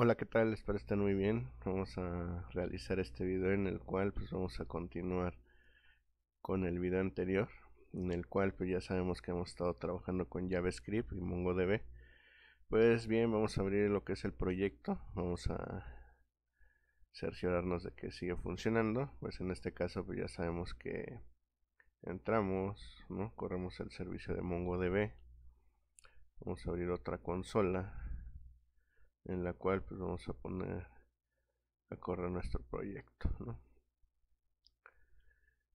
Hola, ¿qué tal? Espero estén muy bien. Vamos a realizar este video en el cual pues vamos a continuar con el video anterior, en el cual pues ya sabemos que hemos estado trabajando con JavaScript y MongoDB. Pues bien, vamos a abrir lo que es el proyecto, vamos a cerciorarnos de que sigue funcionando. Pues en este caso pues ya sabemos que entramos, Corremos el servicio de MongoDB. Vamos a abrir otra consola en la cual pues vamos a poner a correr nuestro proyecto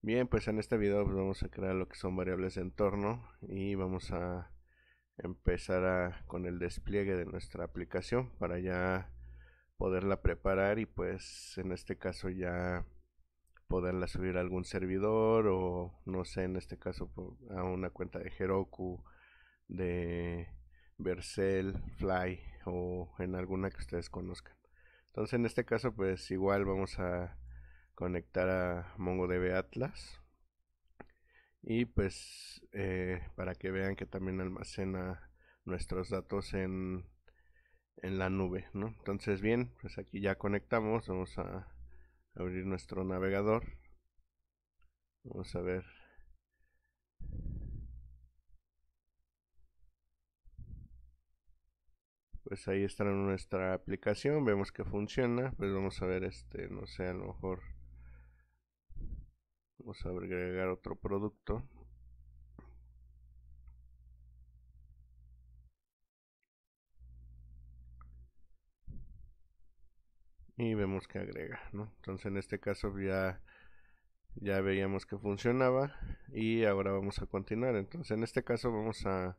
bien pues en este video pues, vamos a crear lo que son variables de entorno y vamos a empezar a, con el despliegue de nuestra aplicación para ya poderla preparar y pues en este caso ya poderla subir a algún servidor o no sé en este caso a una cuenta de Heroku de Vercel, Fly o en alguna que ustedes conozcan. Entonces en este caso pues igual vamos a conectar a MongoDB Atlas y pues eh, para que vean que también almacena nuestros datos en, en la nube, ¿no? Entonces bien, pues aquí ya conectamos, vamos a abrir nuestro navegador. Vamos a ver pues ahí está nuestra aplicación, vemos que funciona, pues vamos a ver este, no sé, a lo mejor vamos a agregar otro producto. Y vemos que agrega, ¿no? Entonces en este caso ya ya veíamos que funcionaba y ahora vamos a continuar. Entonces en este caso vamos a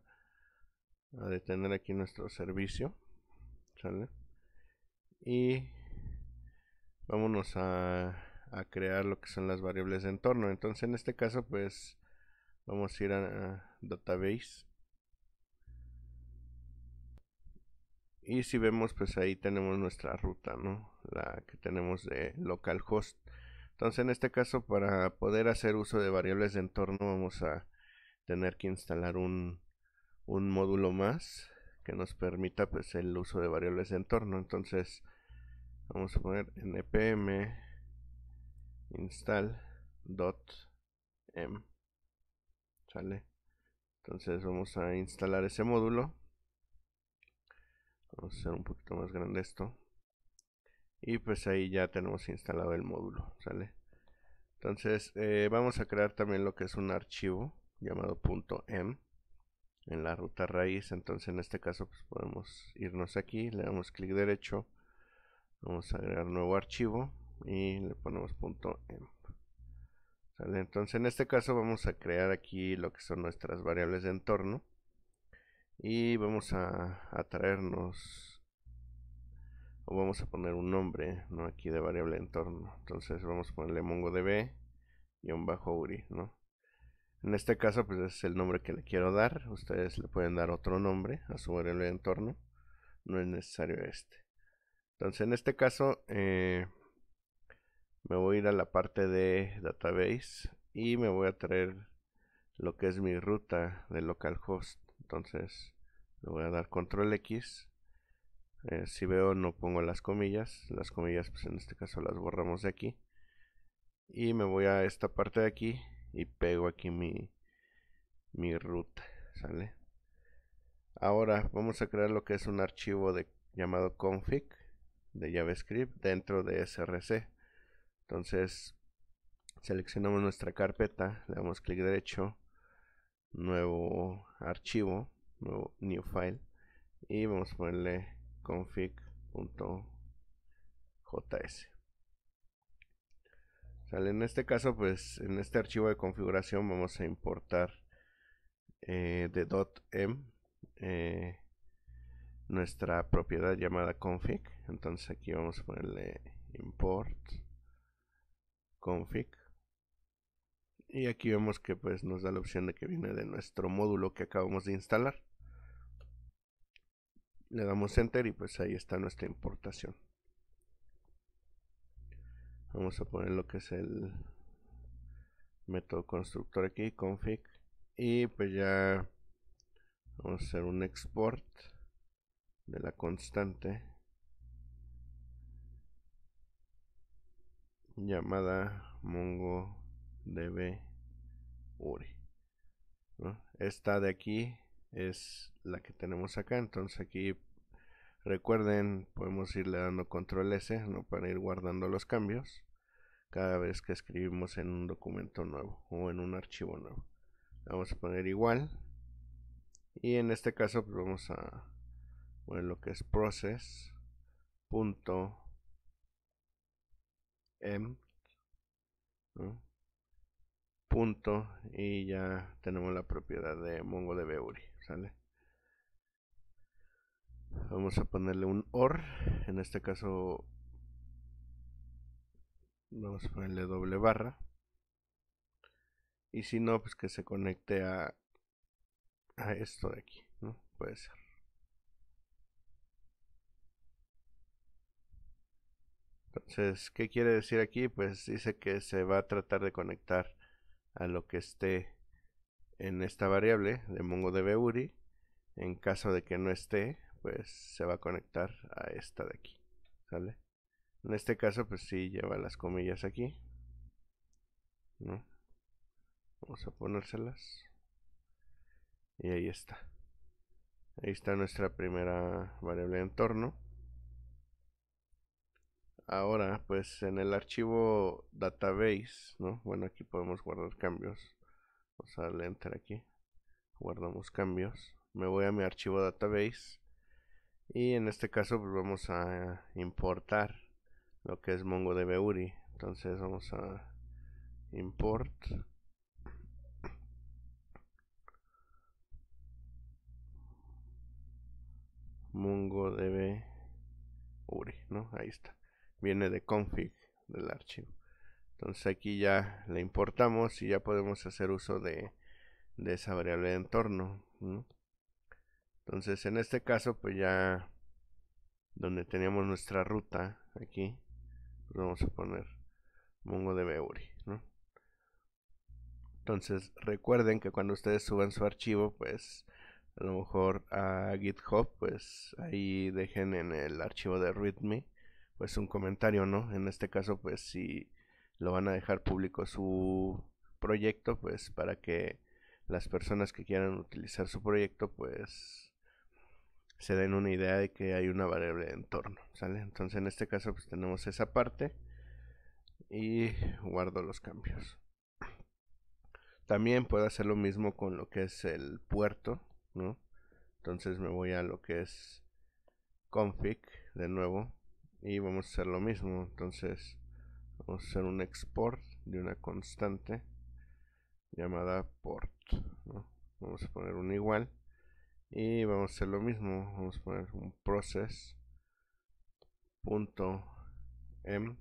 a detener aquí nuestro servicio y vámonos a, a, crear lo que son las variables de entorno entonces en este caso pues vamos a ir a, a database y si vemos pues ahí tenemos nuestra ruta no la que tenemos de localhost entonces en este caso para poder hacer uso de variables de entorno vamos a tener que instalar un, un módulo más que nos permita pues el uso de variables de entorno entonces vamos a poner npm install dot sale entonces vamos a instalar ese módulo vamos a hacer un poquito más grande esto y pues ahí ya tenemos instalado el módulo sale entonces eh, vamos a crear también lo que es un archivo llamado .m en la ruta raíz entonces en este caso pues podemos irnos aquí le damos clic derecho vamos a agregar nuevo archivo y le ponemos punto em. ¿Sale? entonces en este caso vamos a crear aquí lo que son nuestras variables de entorno y vamos a, traernos o vamos a poner un nombre no aquí de variable de entorno entonces vamos a ponerle mongodb y un bajo uri no en este caso, pues es el nombre que le quiero dar. Ustedes le pueden dar otro nombre a su variable de entorno. No es necesario este. Entonces, en este caso, eh, me voy a ir a la parte de database y me voy a traer lo que es mi ruta de localhost. Entonces, le voy a dar control X. Eh, si veo, no pongo las comillas. Las comillas, pues en este caso, las borramos de aquí. Y me voy a esta parte de aquí y pego aquí mi, mi ruta, ¿sale? Ahora vamos a crear lo que es un archivo de, llamado config de JavaScript dentro de src. Entonces seleccionamos nuestra carpeta, le damos clic derecho, nuevo archivo, nuevo new file y vamos a ponerle config.js en este caso, pues en este archivo de configuración vamos a importar eh, de .m eh, nuestra propiedad llamada config. Entonces aquí vamos a ponerle import config. Y aquí vemos que pues nos da la opción de que viene de nuestro módulo que acabamos de instalar. Le damos enter y pues ahí está nuestra importación vamos a poner lo que es el método constructor aquí config y pues ya vamos a hacer un export de la constante llamada mongodb uri esta de aquí es la que tenemos acá entonces aquí recuerden podemos irle dando control s ¿no? para ir guardando los cambios cada vez que escribimos en un documento nuevo o en un archivo nuevo. vamos a poner igual. Y en este caso pues, vamos a poner lo que es process punto em, punto y ya tenemos la propiedad de MongoDB URI, ¿sale? Vamos a ponerle un OR, en este caso Vamos a ponerle doble barra. Y si no, pues que se conecte a, a esto de aquí, ¿no? Puede ser. Entonces, ¿qué quiere decir aquí? Pues dice que se va a tratar de conectar a lo que esté en esta variable de MongoDB URI. En caso de que no esté, pues se va a conectar a esta de aquí. ¿Sale? En este caso, pues sí lleva las comillas aquí. Vamos a ponérselas. Y ahí está. Ahí está nuestra primera variable de entorno. Ahora, pues en el archivo database, ¿no? Bueno, aquí podemos guardar cambios. Vamos a darle enter aquí. Guardamos cambios. Me voy a mi archivo database. Y en este caso, pues vamos a importar lo que es MongoDB URI. Entonces vamos a import. MongoDB URI, ¿no? Ahí está. Viene de config del archivo. Entonces aquí ya le importamos y ya podemos hacer uso de, esa variable de entorno. Entonces en este caso pues ya donde teníamos nuestra ruta aquí vamos a poner MongoDB URI, ¿no? Entonces recuerden que cuando ustedes suban su archivo, pues a lo mejor a GitHub, pues ahí dejen en el archivo de README, pues un comentario, ¿no? En este caso, pues si lo van a dejar público su proyecto, pues para que las personas que quieran utilizar su proyecto, pues se den una idea de que hay una variable de entorno, ¿sale? Entonces en este caso pues tenemos esa parte y guardo los cambios. También puedo hacer lo mismo con lo que es el puerto, ¿no? Entonces me voy a lo que es config de nuevo y vamos a hacer lo mismo. Entonces vamos a hacer un export de una constante llamada port, Vamos a poner un igual y vamos a hacer lo mismo vamos a poner un process punto m em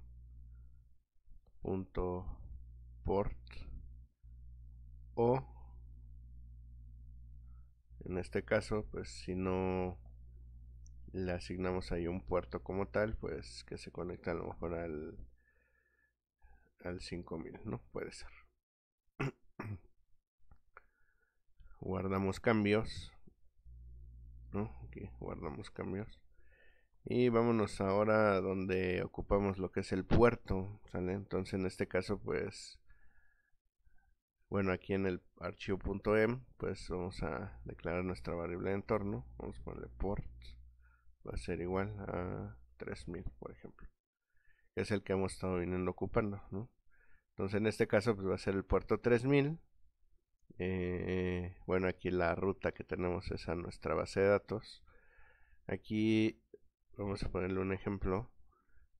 punto port o en este caso pues si no le asignamos ahí un puerto como tal pues que se conecta a lo mejor al al 5000 no puede ser guardamos cambios ¿no? Aquí guardamos cambios. Y vámonos ahora donde ocupamos lo que es el puerto, Entonces en este caso pues, bueno aquí en el archivo.m em, pues vamos a declarar nuestra variable de entorno, vamos a ponerle port, va a ser igual a 3000 por ejemplo, es el que hemos estado viniendo ocupando, Entonces en este caso pues va a ser el puerto 3000 eh, bueno, aquí la ruta que tenemos es a nuestra base de datos. Aquí vamos a ponerle un ejemplo.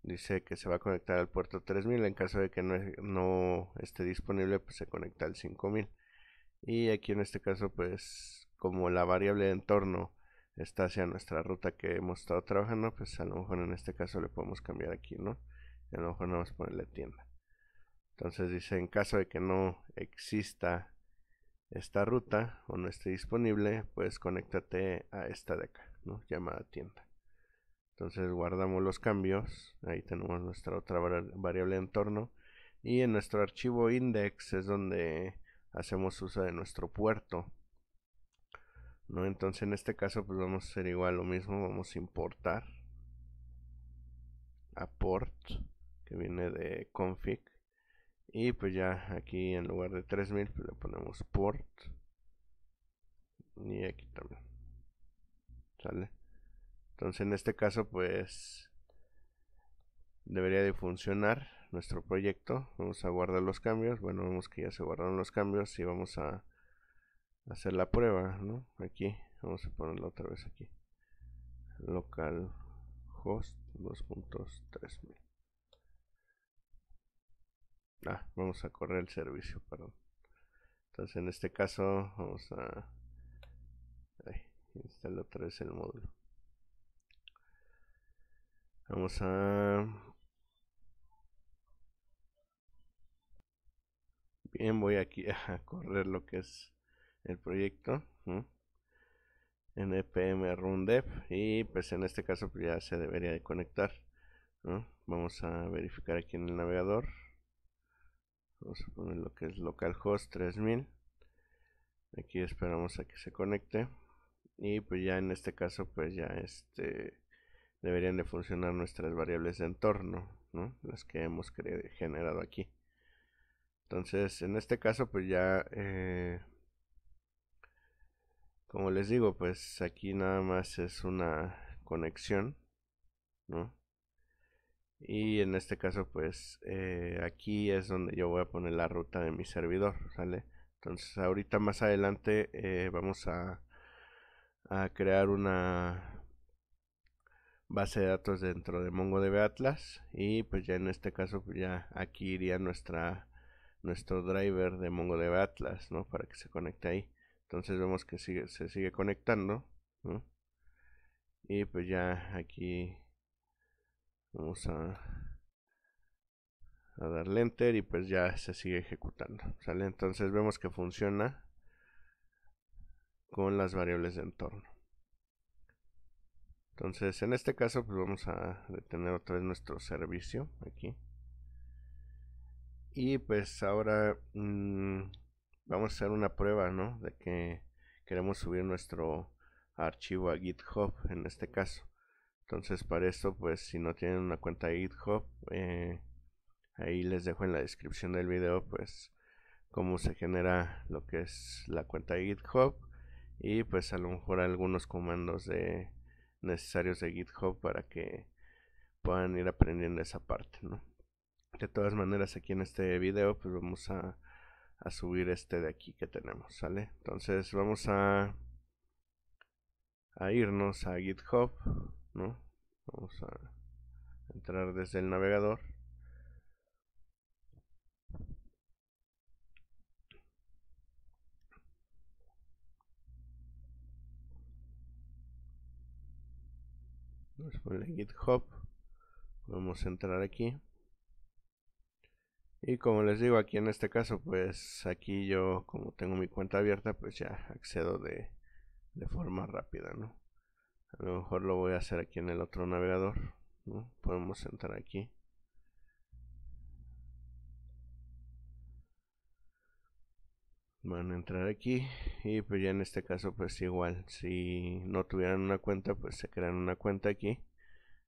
Dice que se va a conectar al puerto 3000. En caso de que no, no esté disponible, pues se conecta al 5000. Y aquí en este caso, pues como la variable de entorno está hacia nuestra ruta que hemos estado trabajando, pues a lo mejor en este caso le podemos cambiar aquí, ¿no? Y a lo mejor no vamos a ponerle tienda. Entonces dice, en caso de que no exista esta ruta o no esté disponible, pues conéctate a esta de acá, ¿no? llamada tienda. Entonces guardamos los cambios, ahí tenemos nuestra otra variable de entorno y en nuestro archivo index es donde hacemos uso de nuestro puerto. ¿no? Entonces en este caso pues vamos a hacer igual lo mismo, vamos a importar a port que viene de config y pues ya aquí en lugar de 3000 pues le ponemos port. Y aquí también. ¿Sale? Entonces en este caso pues debería de funcionar nuestro proyecto. Vamos a guardar los cambios. Bueno, vemos que ya se guardaron los cambios y vamos a hacer la prueba, ¿no? Aquí, vamos a ponerlo otra vez aquí. Localhost 2.3000. Ah, vamos a correr el servicio, perdón. Entonces en este caso vamos a instalar otra vez el módulo. Vamos a bien, voy aquí a correr lo que es el proyecto npm e run dev y pues en este caso pues, ya se debería de conectar. Vamos a verificar aquí en el navegador vamos a poner lo que es localhost 3000 aquí esperamos a que se conecte y pues ya en este caso pues ya este deberían de funcionar nuestras variables de entorno ¿no? las que hemos generado aquí entonces en este caso pues ya eh, como les digo pues aquí nada más es una conexión ¿no? Y en este caso, pues eh, aquí es donde yo voy a poner la ruta de mi servidor, ¿sale? Entonces ahorita más adelante eh, vamos a, a crear una base de datos dentro de MongoDB Atlas y pues ya en este caso pues, ya aquí iría nuestra nuestro driver de MongoDB Atlas ¿no? para que se conecte ahí entonces vemos que sigue, se sigue conectando y pues ya aquí vamos a, a darle enter y pues ya se sigue ejecutando sale entonces vemos que funciona con las variables de entorno entonces en este caso pues vamos a detener otra vez nuestro servicio aquí y pues ahora mm, vamos a hacer una prueba de que queremos subir nuestro archivo a github en este caso entonces para esto, pues si no tienen una cuenta de GitHub, eh, ahí les dejo en la descripción del video, pues cómo se genera lo que es la cuenta de GitHub y pues a lo mejor algunos comandos de necesarios de GitHub para que puedan ir aprendiendo esa parte, De todas maneras, aquí en este video, pues vamos a, a subir este de aquí que tenemos, ¿sale? Entonces vamos a, a irnos a GitHub. ¿no? Vamos a entrar desde el navegador. Vamos a GitHub. podemos entrar aquí. Y como les digo, aquí en este caso, pues aquí yo, como tengo mi cuenta abierta, pues ya accedo de, de forma rápida, ¿no? a lo mejor lo voy a hacer aquí en el otro navegador podemos entrar aquí van a entrar aquí y pues ya en este caso pues igual si no tuvieran una cuenta pues se crean una cuenta aquí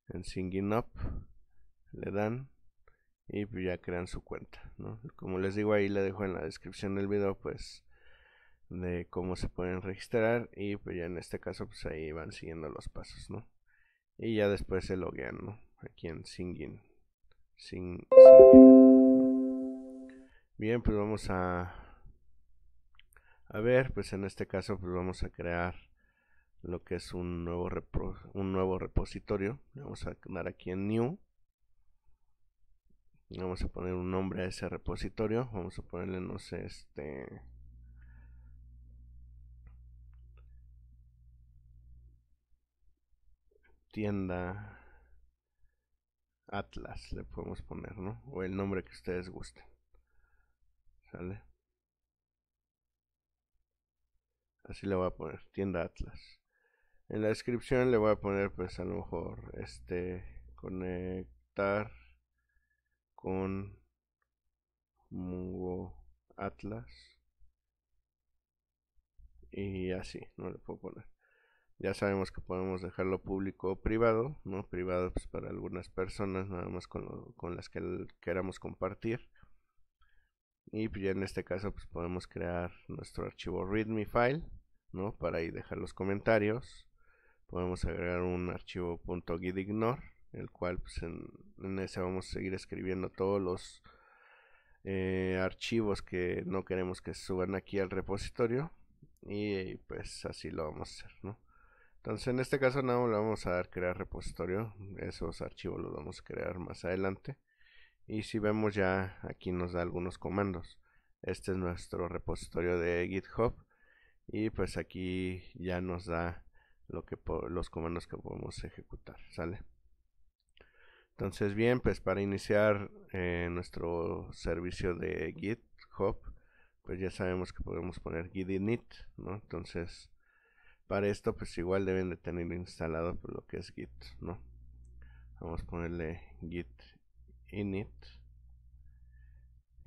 en Singing Up le dan y pues ya crean su cuenta como les digo ahí le dejo en la descripción del video pues de cómo se pueden registrar y pues ya en este caso pues ahí van siguiendo los pasos, ¿no? Y ya después se loguean, ¿no? Aquí en Singin. Bien, pues vamos a a ver, pues en este caso pues vamos a crear lo que es un nuevo un nuevo repositorio. Vamos a dar aquí en new. Vamos a poner un nombre a ese repositorio. Vamos a ponerle no sé, este tienda Atlas, le podemos poner, ¿no? O el nombre que ustedes gusten. ¿Sale? Así le voy a poner, tienda Atlas. En la descripción le voy a poner, pues a lo mejor, este, conectar con Mungo Atlas. Y así, no le puedo poner. Ya sabemos que podemos dejarlo público o privado, ¿no? Privado pues, para algunas personas, nada más con, las que queramos compartir. Y pues, ya en este caso pues podemos crear nuestro archivo readme file, ¿no? Para ahí dejar los comentarios. Podemos agregar un archivo .gitignore, el cual pues en, ese vamos a seguir escribiendo todos los eh, archivos que no queremos que suban aquí al repositorio. Y pues así lo vamos a hacer, ¿no? Entonces en este caso no le vamos a dar crear repositorio, esos archivos los vamos a crear más adelante. Y si vemos ya aquí nos da algunos comandos. Este es nuestro repositorio de GitHub y pues aquí ya nos da lo que los comandos que podemos ejecutar, ¿sale? Entonces bien, pues para iniciar eh, nuestro servicio de GitHub, pues ya sabemos que podemos poner git init, ¿no? Entonces para esto pues igual deben de tener instalado pues, lo que es git, ¿no? Vamos a ponerle git init.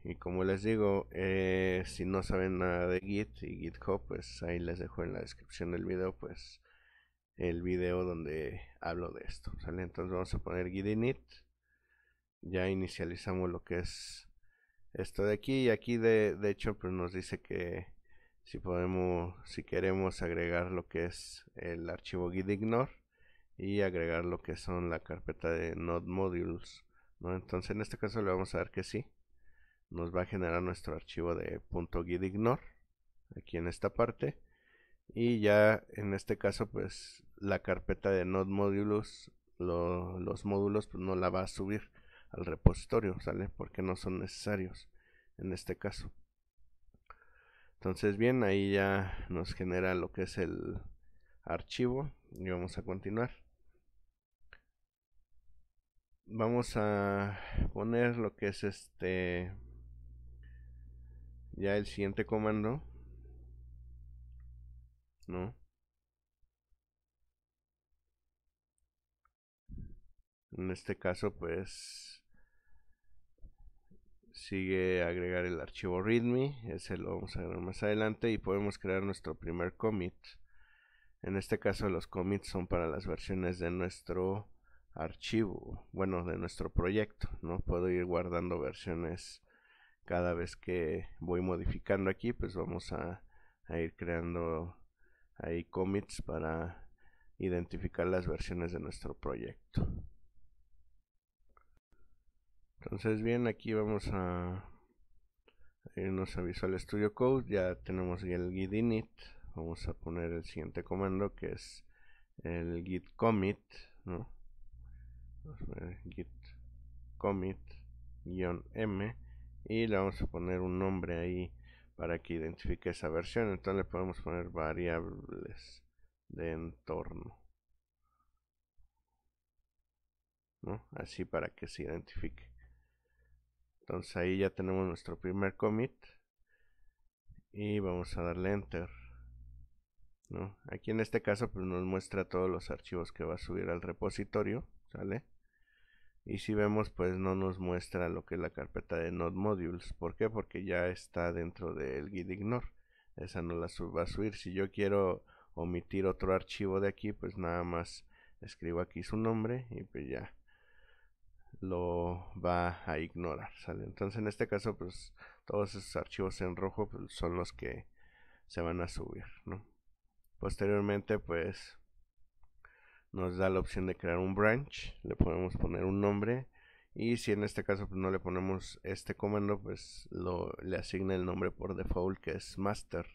Y como les digo, eh, si no saben nada de git y github, pues ahí les dejo en la descripción del video pues el video donde hablo de esto. Entonces vamos a poner git init. Ya inicializamos lo que es esto de aquí y aquí de, de hecho pues nos dice que si podemos si queremos agregar lo que es el archivo gitignore y agregar lo que son la carpeta de node modules ¿no? entonces en este caso le vamos a dar que sí nos va a generar nuestro archivo de punto ignore aquí en esta parte y ya en este caso pues la carpeta de node modules los módulos pues, no la va a subir al repositorio sale porque no son necesarios en este caso entonces bien, ahí ya nos genera lo que es el archivo y vamos a continuar. Vamos a poner lo que es este ya el siguiente comando. ¿No? En este caso pues Sigue agregar el archivo README, ese lo vamos a agregar más adelante y podemos crear nuestro primer commit. En este caso los commits son para las versiones de nuestro archivo, bueno, de nuestro proyecto, ¿no? Puedo ir guardando versiones cada vez que voy modificando aquí, pues vamos a, a ir creando ahí commits para identificar las versiones de nuestro proyecto. Entonces bien, aquí vamos a irnos a Visual Studio Code. Ya tenemos el git init. Vamos a poner el siguiente comando que es el git commit. ¿no? Git commit m y le vamos a poner un nombre ahí para que identifique esa versión entonces le podemos poner variables de entorno así para que se identifique entonces ahí ya tenemos nuestro primer commit. Y vamos a darle enter. ¿no? Aquí en este caso pues nos muestra todos los archivos que va a subir al repositorio. ¿Sale? Y si vemos pues no nos muestra lo que es la carpeta de NodeModules. modules. ¿Por qué? Porque ya está dentro del gitignore Esa no la va a subir. Si yo quiero omitir otro archivo de aquí pues nada más escribo aquí su nombre y pues ya lo va a ignorar, ¿sale? Entonces en este caso, pues todos esos archivos en rojo pues, son los que se van a subir, ¿no? Posteriormente, pues nos da la opción de crear un branch, le podemos poner un nombre y si en este caso pues, no le ponemos este comando, pues lo, le asigna el nombre por default que es master.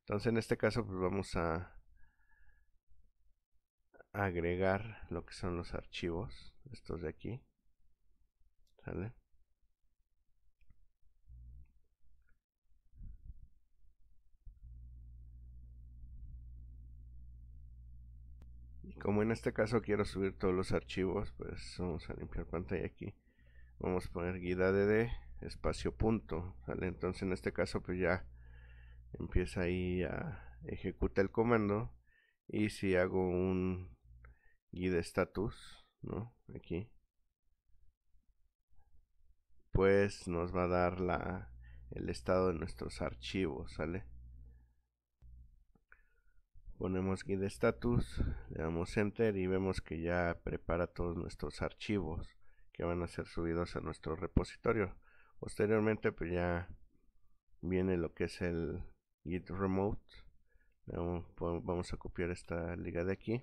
Entonces en este caso pues vamos a agregar lo que son los archivos, estos de aquí. Y como en este caso quiero subir todos los archivos, pues vamos a limpiar pantalla aquí. Vamos a poner guida dd espacio punto, Entonces en este caso pues ya empieza ahí a ejecutar el comando y si hago un guide status, ¿no? Aquí pues nos va a dar el estado de nuestros archivos, ¿sale? Ponemos git status, le damos enter y vemos que ya prepara todos nuestros archivos que van a ser subidos a nuestro repositorio. Posteriormente pues ya viene lo que es el git remote. Vamos a copiar esta liga de aquí.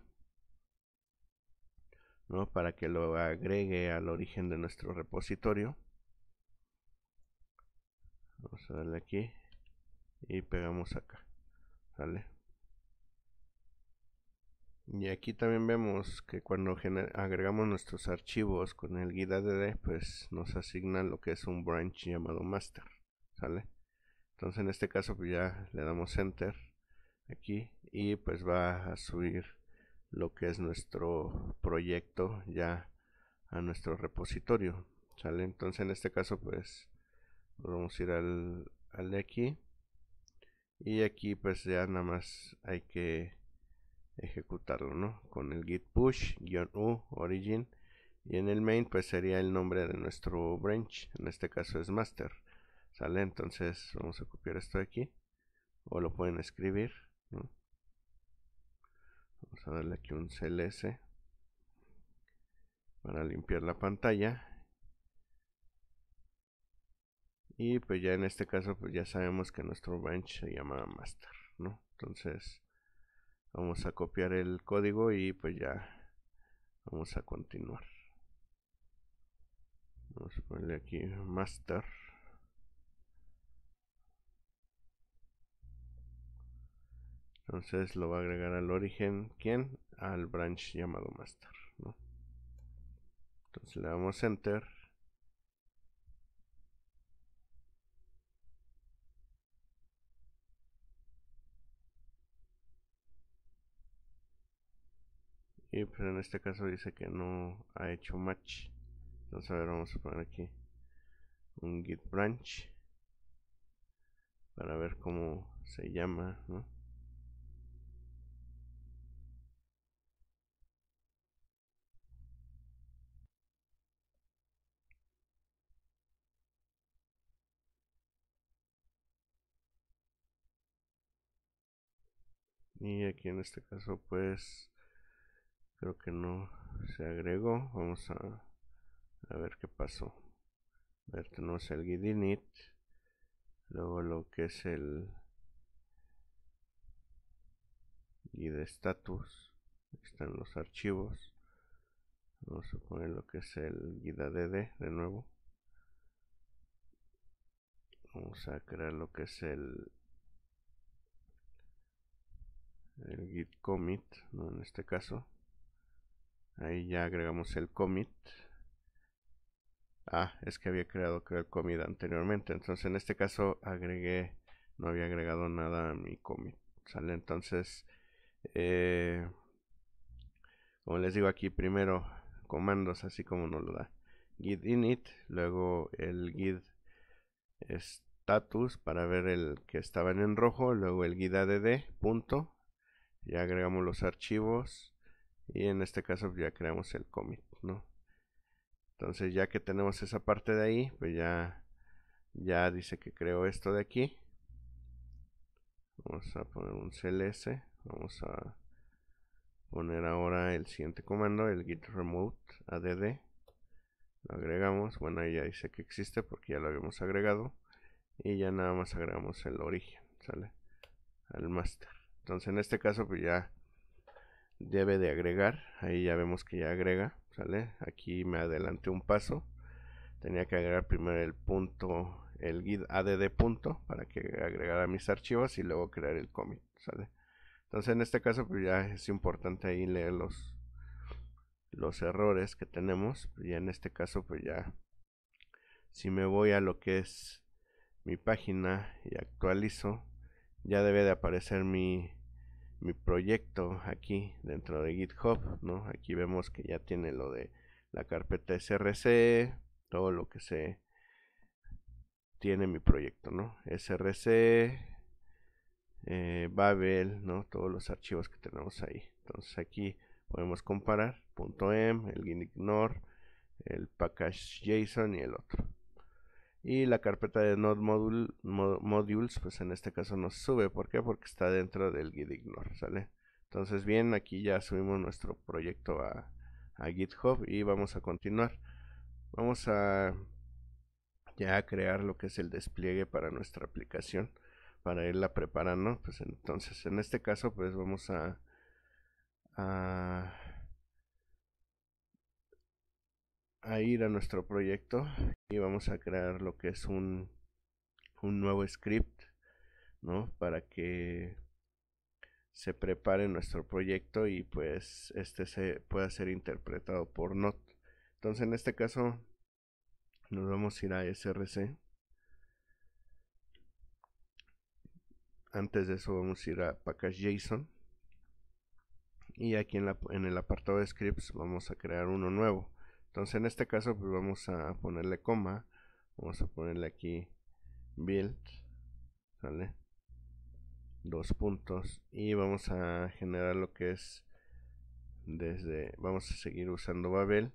Para que lo agregue al origen de nuestro repositorio vamos a darle aquí y pegamos acá ¿sale? y aquí también vemos que cuando agregamos nuestros archivos con el guía dd pues nos asigna lo que es un branch llamado master ¿sale? entonces en este caso pues ya le damos enter aquí y pues va a subir lo que es nuestro proyecto ya a nuestro repositorio sale entonces en este caso pues vamos a ir al, de aquí y aquí pues ya nada más hay que ejecutarlo no con el git push u origin y en el main pues sería el nombre de nuestro branch en este caso es master sale entonces vamos a copiar esto de aquí o lo pueden escribir vamos a darle aquí un cls para limpiar la pantalla y pues ya en este caso, pues ya sabemos que nuestro branch se llama master, ¿no? Entonces, vamos a copiar el código y pues ya vamos a continuar. Vamos a ponerle aquí master. Entonces lo va a agregar al origen, ¿quién? Al branch llamado master, Entonces le damos enter pero en este caso dice que no ha hecho match entonces a ver vamos a poner aquí un git branch para ver cómo se llama y aquí en este caso pues creo que no se agregó vamos a, ver qué pasó a ver tenemos el git init luego lo que es el git status están los archivos vamos a poner lo que es el git add de nuevo vamos a crear lo que es el el git commit ¿no? en este caso Ahí ya agregamos el commit. Ah, es que había creado el commit anteriormente. Entonces en este caso agregué, no había agregado nada a mi commit. ¿Sale? Entonces, eh, como les digo aquí, primero comandos así como nos lo da. Git init, luego el git status para ver el que estaba en rojo, luego el git add punto. Ya agregamos los archivos, y en este caso pues, ya creamos el commit, ¿no? Entonces ya que tenemos esa parte de ahí, pues ya, ya dice que creo esto de aquí. Vamos a poner un CLS, vamos a poner ahora el siguiente comando, el git remote add. Lo agregamos, bueno ahí ya dice que existe porque ya lo habíamos agregado. Y ya nada más agregamos el origen, ¿sale? Al master. Entonces en este caso pues ya debe de agregar. Ahí ya vemos que ya agrega, ¿sale? Aquí me adelanté un paso. Tenía que agregar primero el punto, el guide add punto para que agregara mis archivos y luego crear el commit, ¿sale? Entonces en este caso pues ya es importante ahí leer los, los errores que tenemos. Y en este caso pues ya si me voy a lo que es mi página y actualizo ya debe de aparecer mi, mi proyecto aquí dentro de GitHub, ¿no? Aquí vemos que ya tiene lo de la carpeta src, todo lo que se tiene mi proyecto, ¿no? src, eh, Babel, ¿no? Todos los archivos que tenemos ahí. Entonces aquí podemos comparar .m, em, el ginignore, el package.json y el otro y la carpeta de node module, modules pues en este caso no sube ¿por qué? porque está dentro del gitignore ¿sale? entonces bien aquí ya subimos nuestro proyecto a, github y vamos a continuar vamos a ya crear lo que es el despliegue para nuestra aplicación para irla preparando pues entonces en este caso pues vamos a a ir a nuestro proyecto y vamos a crear lo que es un, un nuevo script, ¿no? Para que se prepare nuestro proyecto y pues este se pueda ser interpretado por NOT. Entonces en este caso nos vamos a ir a src. Antes de eso vamos a ir a package.json y aquí en, en el apartado de scripts vamos a crear uno nuevo. Entonces en este caso pues vamos a ponerle coma, vamos a ponerle aquí build, ¿sale? Dos puntos y vamos a generar lo que es desde, vamos a seguir usando Babel,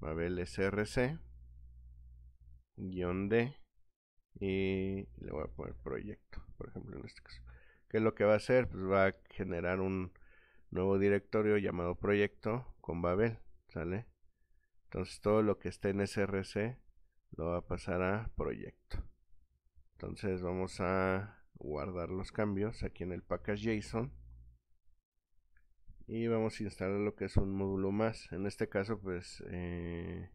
Babel src, guión D y le voy a poner proyecto, por ejemplo en este caso. ¿Qué es lo que va a hacer? Pues va a generar un nuevo directorio llamado proyecto con Babel, ¿sale? Entonces todo lo que esté en src lo va a pasar a proyecto. Entonces vamos a guardar los cambios aquí en el package.json y vamos a instalar lo que es un módulo más. En este caso pues eh,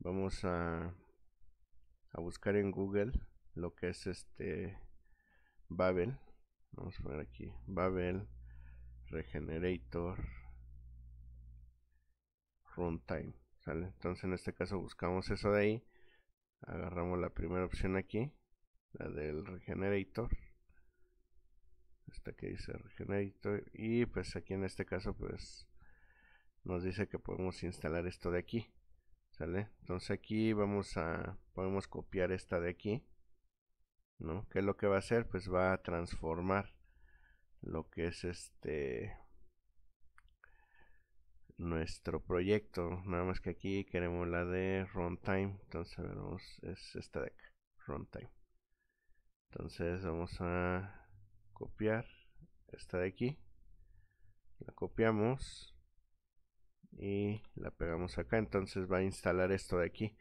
vamos a, a buscar en Google lo que es este Babel. Vamos a poner aquí Babel Regenerator Runtime. Entonces en este caso buscamos eso de ahí. Agarramos la primera opción aquí, la del regenerator. Esta que dice regenerator. Y pues aquí en este caso pues nos dice que podemos instalar esto de aquí. ¿Sale? Entonces aquí vamos a, podemos copiar esta de aquí. ¿No? ¿Qué es lo que va a hacer? Pues va a transformar lo que es este nuestro proyecto. Nada más que aquí queremos la de runtime. Entonces, es esta de acá, runtime. Entonces, vamos a copiar esta de aquí. La copiamos y la pegamos acá. Entonces, va a instalar esto de aquí.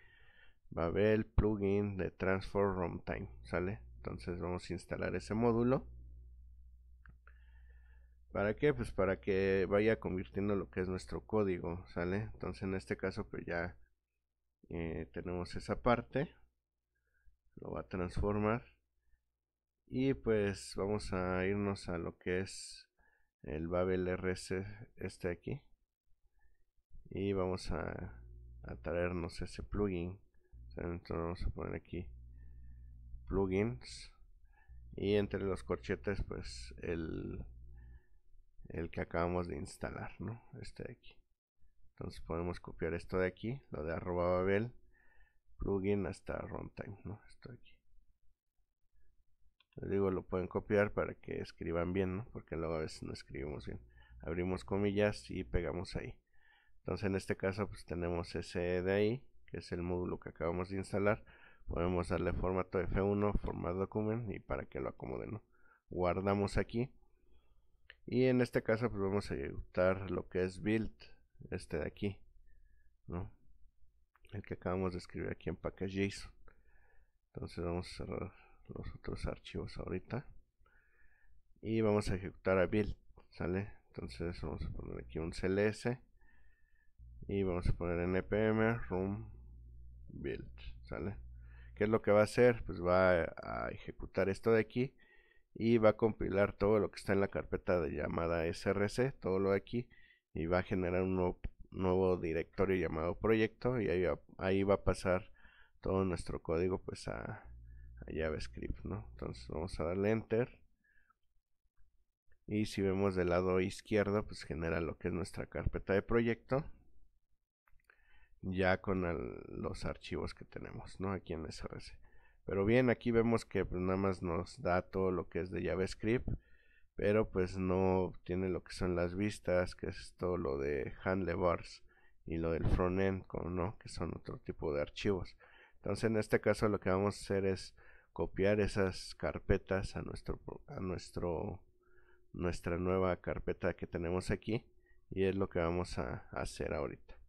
Va a ver el plugin de Transform Runtime, ¿sale? Entonces, vamos a instalar ese módulo ¿Para qué? Pues para que vaya convirtiendo lo que es nuestro código, ¿sale? Entonces en este caso pues ya eh, tenemos esa parte. Lo va a transformar. Y pues vamos a irnos a lo que es el Babel rs este aquí. Y vamos a, traernos ese plugin. entonces vamos a poner aquí plugins. Y entre los corchetes pues el el que acabamos de instalar, ¿no? Este de aquí. Entonces podemos copiar esto de aquí, lo de arroba babel, plugin hasta runtime, ¿no? Esto de aquí. Les digo, lo pueden copiar para que escriban bien, Porque luego a veces no escribimos bien. Abrimos comillas y pegamos ahí. Entonces en este caso pues tenemos ese de ahí, que es el módulo que acabamos de instalar. Podemos darle formato F1, formato document y para que lo acomoden, Guardamos aquí y en este caso pues vamos a ejecutar lo que es build este de aquí ¿no? el que acabamos de escribir aquí en package.json entonces vamos a cerrar los otros archivos ahorita y vamos a ejecutar a build sale entonces vamos a poner aquí un cls y vamos a poner npm room build sale qué es lo que va a hacer pues va a ejecutar esto de aquí y va a compilar todo lo que está en la carpeta de llamada src, todo lo aquí, y va a generar un nuevo, directorio llamado proyecto y ahí va, ahí va, a pasar todo nuestro código pues a, JavaScript, ¿no? Entonces vamos a darle enter y si vemos del lado izquierdo pues genera lo que es nuestra carpeta de proyecto ya con los archivos que tenemos no aquí en SRC pero bien, aquí vemos que pues, nada más nos da todo lo que es de JavaScript, pero pues no tiene lo que son las vistas, que es todo lo de handlebars y lo del frontend, ¿no? que son otro tipo de archivos. Entonces en este caso lo que vamos a hacer es copiar esas carpetas a nuestro a nuestro nuestra nueva carpeta que tenemos aquí y es lo que vamos a hacer ahorita.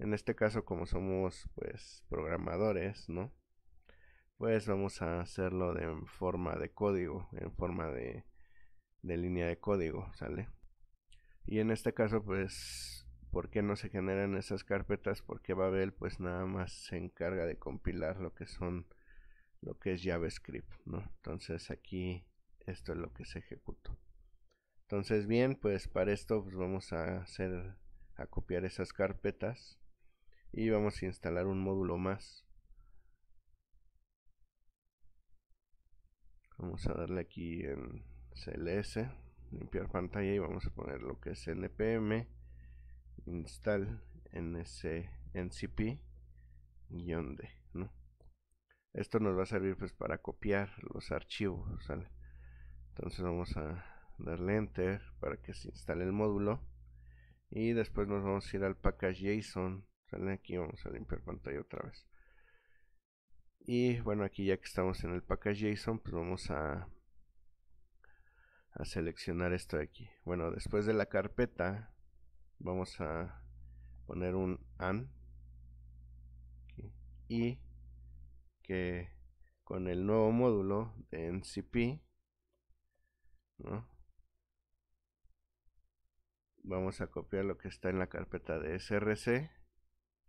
En este caso como somos pues programadores, ¿no? pues vamos a hacerlo de forma de código, en forma de, línea de código, ¿sale? Y en este caso, pues, ¿por qué no se generan esas carpetas? Porque Babel, pues, nada más se encarga de compilar lo que son, lo que es JavaScript, ¿no? Entonces, aquí, esto es lo que se ejecuta. Entonces, bien, pues, para esto, pues, vamos a hacer, a copiar esas carpetas y vamos a instalar un módulo más vamos a darle aquí en CLS limpiar pantalla y vamos a poner lo que es npm install ncp guión d ¿no? esto nos va a servir pues para copiar los archivos entonces vamos a darle enter para que se instale el módulo y después nos vamos a ir al package.json, ¿sale? aquí vamos a limpiar pantalla otra vez y bueno, aquí ya que estamos en el package.json, pues vamos a, a seleccionar esto de aquí. Bueno, después de la carpeta, vamos a poner un an y que con el nuevo módulo de NCP vamos a copiar lo que está en la carpeta de src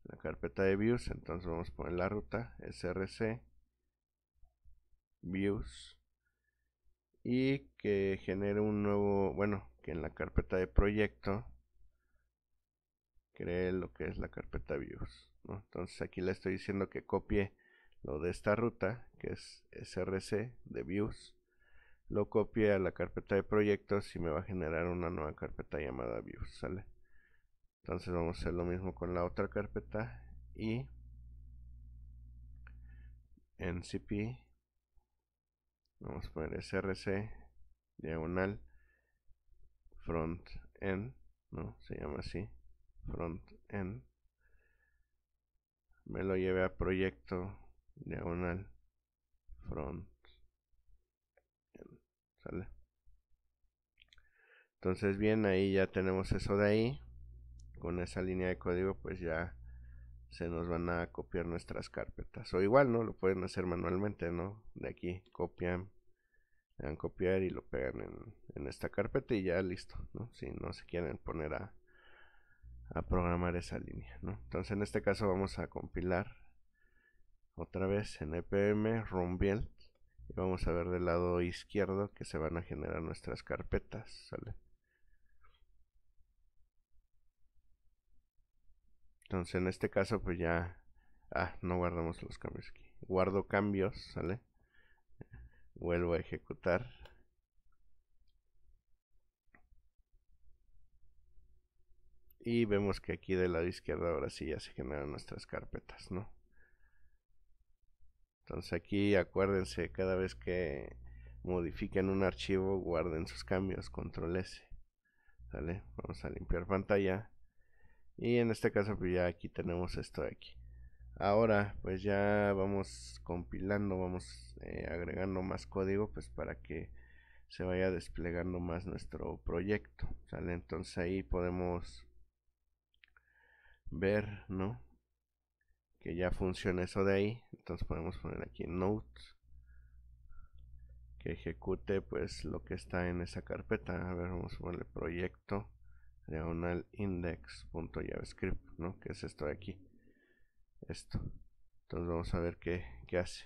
la carpeta de views entonces vamos a poner la ruta src views y que genere un nuevo bueno que en la carpeta de proyecto cree lo que es la carpeta views entonces aquí le estoy diciendo que copie lo de esta ruta que es src de views lo copie a la carpeta de proyectos y me va a generar una nueva carpeta llamada views sale entonces vamos a hacer lo mismo con la otra carpeta y en cp vamos a poner src diagonal front end no se llama así front end me lo llevé a proyecto diagonal front sale entonces bien ahí ya tenemos eso de ahí con esa línea de código pues ya se nos van a copiar nuestras carpetas o igual no lo pueden hacer manualmente no de aquí copian le dan copiar y lo pegan en, esta carpeta y ya listo ¿no? si no se quieren poner a, programar esa línea entonces en este caso vamos a compilar otra vez en EPM, rumbiel y vamos a ver del lado izquierdo que se van a generar nuestras carpetas ¿sale? Entonces en este caso pues ya... Ah, no guardamos los cambios aquí. Guardo cambios, ¿sale? Vuelvo a ejecutar. Y vemos que aquí de lado izquierda ahora sí ya se generan nuestras carpetas, ¿no? Entonces aquí acuérdense, cada vez que modifiquen un archivo, guarden sus cambios, control S. ¿Sale? Vamos a limpiar pantalla. Y en este caso, pues ya aquí tenemos esto de aquí. Ahora, pues ya vamos compilando, vamos eh, agregando más código, pues para que se vaya desplegando más nuestro proyecto. ¿Sale? Entonces ahí podemos ver, ¿no? Que ya funciona eso de ahí. Entonces podemos poner aquí notes que ejecute pues lo que está en esa carpeta. A ver, vamos a ponerle proyecto diagonal index.javascript, ¿no? Que es esto de aquí. Esto. Entonces vamos a ver qué, qué hace.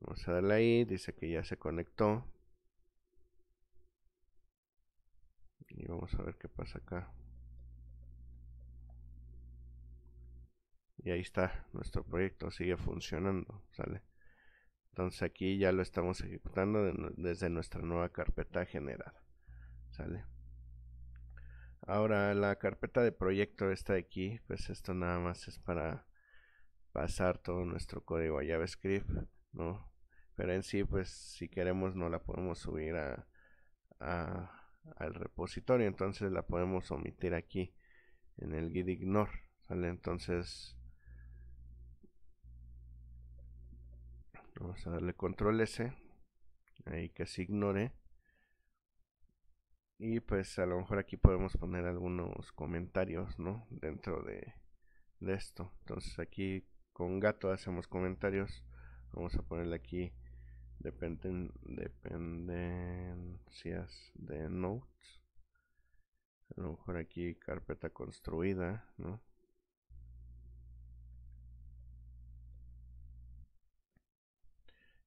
Vamos a darle ahí, dice que ya se conectó. Y vamos a ver qué pasa acá. Y ahí está, nuestro proyecto sigue funcionando, ¿sale? Entonces aquí ya lo estamos ejecutando desde nuestra nueva carpeta generada, ¿sale? Ahora la carpeta de proyecto está aquí, pues esto nada más es para pasar todo nuestro código a JavaScript, ¿no? Pero en sí, pues si queremos no la podemos subir al repositorio, entonces la podemos omitir aquí en el git ignore, ¿sale? Entonces vamos a darle control S, ahí que se ignore y pues a lo mejor aquí podemos poner algunos comentarios, ¿no? Dentro de, esto. Entonces aquí con gato hacemos comentarios. Vamos a ponerle aquí dependen, dependencias de notes. A lo mejor aquí carpeta construida, ¿no?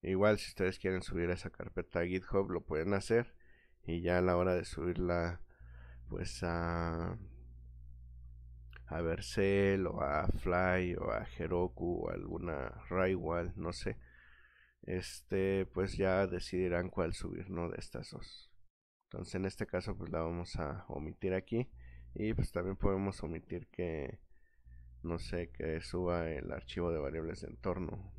Igual si ustedes quieren subir esa carpeta a GitHub lo pueden hacer y ya a la hora de subirla pues a a Vercel o a Fly o a Heroku o alguna igual, no sé. Este, pues ya decidirán cuál subir, ¿no? De estas dos. Entonces en este caso pues la vamos a omitir aquí y pues también podemos omitir que no sé, que suba el archivo de variables de entorno,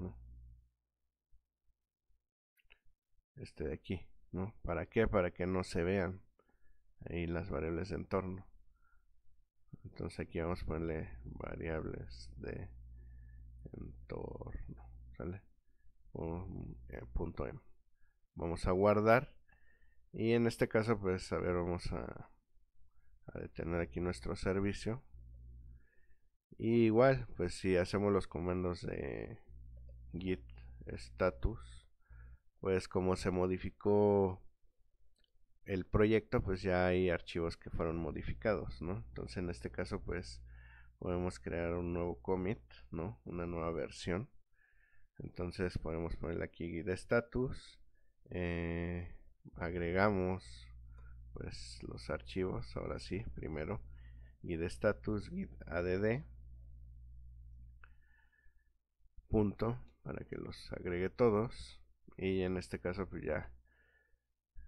Este de aquí. ¿no? ¿Para qué? Para que no se vean ahí las variables de entorno. Entonces aquí vamos a ponerle variables de entorno, ¿sale? Eh, punto Vamos a guardar y en este caso pues a ver vamos a, a detener aquí nuestro servicio y igual pues si hacemos los comandos de git status pues como se modificó el proyecto, pues ya hay archivos que fueron modificados, ¿no? Entonces en este caso, pues podemos crear un nuevo commit, ¿no? Una nueva versión. Entonces podemos ponerle aquí de status, eh, agregamos pues los archivos, ahora sí, primero git status git add punto para que los agregue todos y en este caso pues ya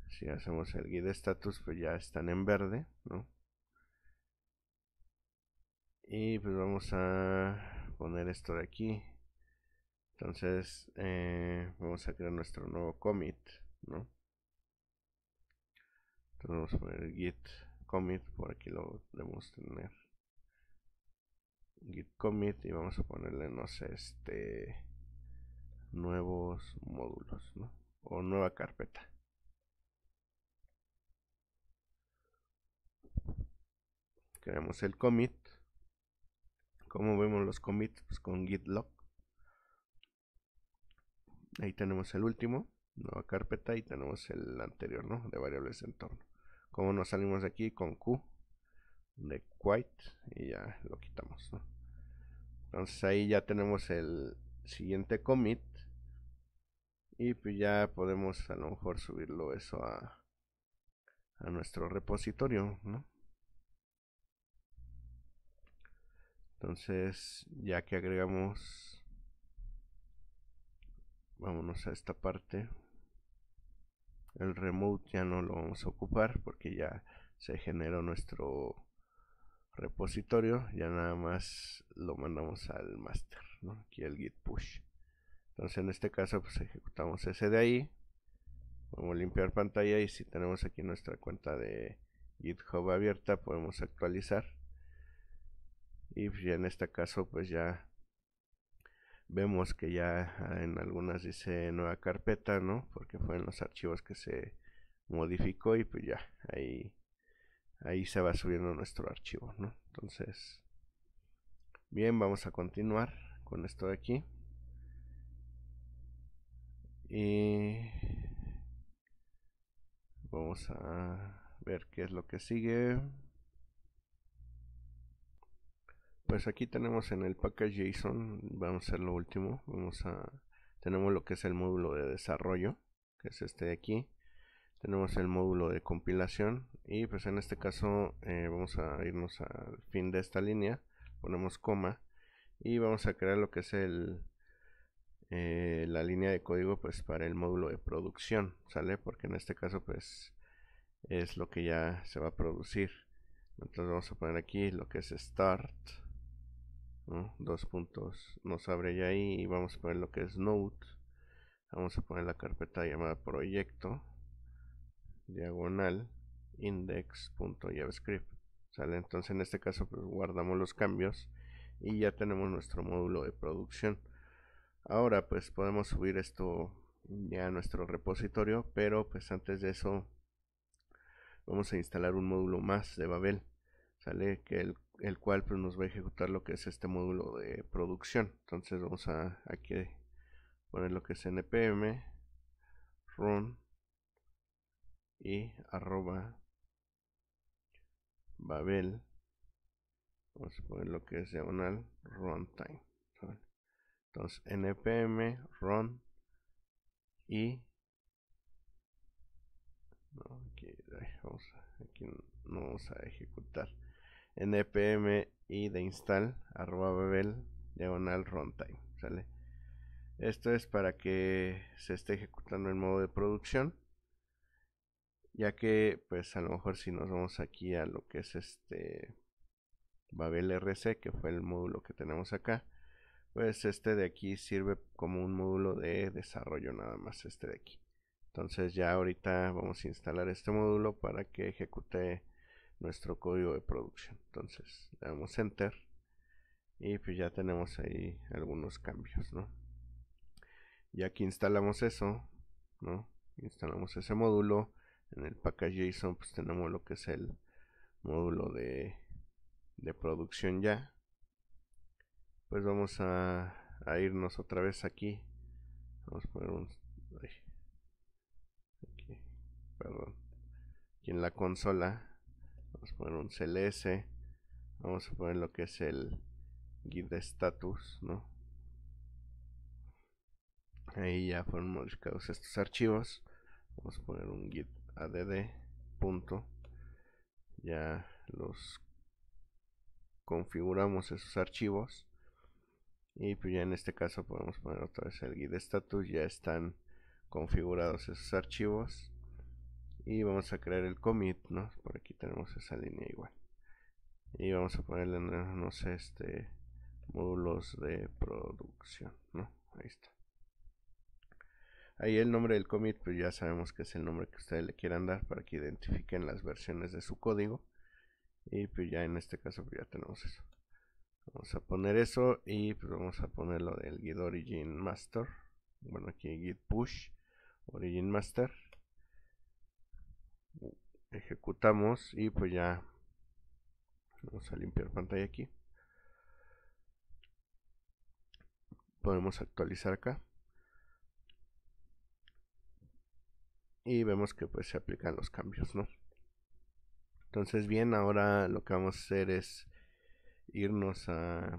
si hacemos el guide status pues ya están en verde ¿no? y pues vamos a poner esto de aquí entonces eh, vamos a crear nuestro nuevo commit ¿no? entonces vamos a poner git commit por aquí lo debemos tener git commit y vamos a ponerle no sé este nuevos módulos o nueva carpeta. Creamos el commit. Como vemos los commits pues con git log. Ahí tenemos el último, nueva carpeta y tenemos el anterior, De variables de entorno. Como nos salimos de aquí con Q de quite y ya lo quitamos, Entonces ahí ya tenemos el siguiente commit y pues ya podemos a lo mejor subirlo eso a, nuestro repositorio, Entonces, ya que agregamos, vámonos a esta parte. El remote ya no lo vamos a ocupar porque ya se generó nuestro repositorio. Ya nada más lo mandamos al master, Aquí el git push entonces en este caso pues ejecutamos ese de ahí podemos limpiar pantalla y si tenemos aquí nuestra cuenta de github abierta podemos actualizar y pues, en este caso pues ya vemos que ya ah, en algunas dice nueva carpeta no porque fue en los archivos que se modificó y pues ya ahí ahí se va subiendo nuestro archivo no entonces bien vamos a continuar con esto de aquí y eh, vamos a ver qué es lo que sigue. Pues aquí tenemos en el package.json, vamos a hacer lo último, vamos a tenemos lo que es el módulo de desarrollo, que es este de aquí. Tenemos el módulo de compilación y pues en este caso eh, vamos a irnos al fin de esta línea, ponemos coma y vamos a crear lo que es el eh, la línea de código pues para el módulo de producción, ¿sale? Porque en este caso pues es lo que ya se va a producir. Entonces vamos a poner aquí lo que es start, dos puntos, nos abre ya ahí y vamos a poner lo que es node. Vamos a poner la carpeta llamada proyecto, diagonal, index.javascript. ¿Sale? Entonces en este caso pues guardamos los cambios y ya tenemos nuestro módulo de producción. Ahora pues podemos subir esto ya a nuestro repositorio, pero pues antes de eso vamos a instalar un módulo más de Babel, ¿sale? Que el, el cual pues, nos va a ejecutar lo que es este módulo de producción. Entonces vamos a aquí poner lo que es npm run y arroba Babel. Vamos a poner lo que es diagonal runtime. ¿sale? Entonces, npm run y... No, aquí, vamos no vamos a ejecutar. npm y de install arroba babel diagonal runtime. ¿Sale? Esto es para que se esté ejecutando en modo de producción. Ya que, pues a lo mejor si nos vamos aquí a lo que es este Babel RC, que fue el módulo que tenemos acá pues este de aquí sirve como un módulo de desarrollo nada más este de aquí entonces ya ahorita vamos a instalar este módulo para que ejecute nuestro código de producción entonces le damos enter y pues ya tenemos ahí algunos cambios no ya que instalamos eso no instalamos ese módulo en el package.json pues tenemos lo que es el módulo de, de producción ya pues vamos a, irnos otra vez aquí. Vamos a poner un... en la consola. Vamos a poner un CLS. Vamos a poner lo que es el git status, ¿no? Ahí ya fueron modificados estos archivos. Vamos a poner un git add. Punto. Ya los configuramos esos archivos y pues ya en este caso podemos poner otra vez el guide status ya están configurados esos archivos y vamos a crear el commit no por aquí tenemos esa línea igual y vamos a ponerle no sé este módulos de producción no ahí está ahí el nombre del commit pues ya sabemos que es el nombre que ustedes le quieran dar para que identifiquen las versiones de su código y pues ya en este caso pues, ya tenemos eso Vamos a poner eso y pues vamos a ponerlo del git origin master. Bueno, aquí git push origin master. Ejecutamos y pues ya vamos a limpiar pantalla aquí. Podemos actualizar acá. Y vemos que pues se aplican los cambios, ¿no? Entonces bien, ahora lo que vamos a hacer es irnos a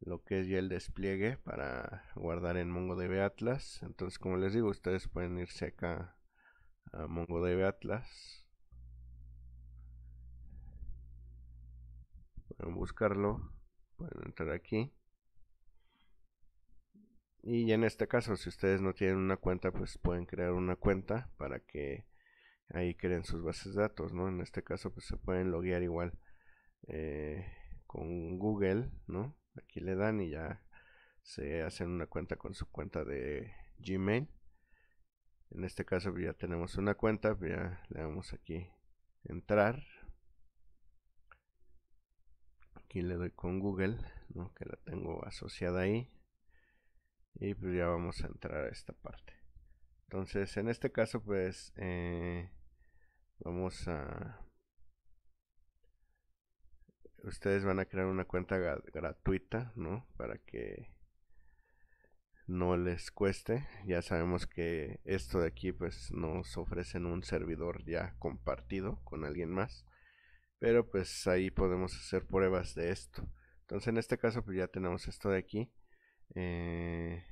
lo que es ya el despliegue para guardar en MongoDB Atlas. Entonces, como les digo, ustedes pueden irse acá a MongoDB Atlas. Pueden buscarlo, pueden entrar aquí. Y ya en este caso, si ustedes no tienen una cuenta, pues pueden crear una cuenta para que ahí creen sus bases de datos, ¿no? En este caso, pues se pueden loguear igual eh, con Google, ¿no? Aquí le dan y ya se hacen una cuenta con su cuenta de Gmail. En este caso ya tenemos una cuenta, ya le damos aquí entrar. Aquí le doy con Google, que la tengo asociada ahí. Y pues ya vamos a entrar a esta parte. Entonces en este caso pues eh, vamos a ustedes van a crear una cuenta gratuita, ¿no? Para que no les cueste. Ya sabemos que esto de aquí pues nos ofrecen un servidor ya compartido con alguien más. Pero pues ahí podemos hacer pruebas de esto. Entonces en este caso pues ya tenemos esto de aquí. Eh,